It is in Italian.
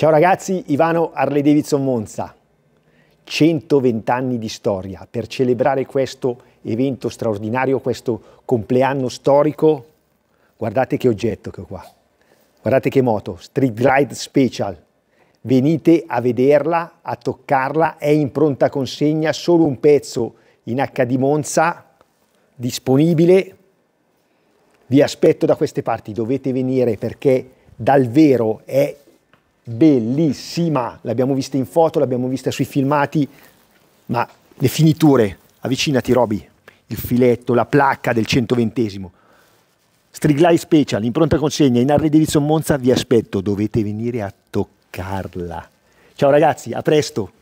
Ciao ragazzi, Ivano Harley Davidson Monza. 120 anni di storia. Per celebrare questo evento straordinario, questo compleanno storico, guardate che oggetto che ho qua. Guardate che moto, Street Glide Special. Venite a vederla, a toccarla, è in pronta consegna, solo un pezzo in HD Monza disponibile. Vi aspetto da queste parti, dovete venire perché dal vero è bellissima, l'abbiamo vista in foto, l'abbiamo vista sui filmati, ma le finiture, avvicinati Roby, il filetto, la placca del 120 Striglai Special, impronta consegna, in arredo Monza, vi aspetto, dovete venire a toccarla. Ciao ragazzi, a presto!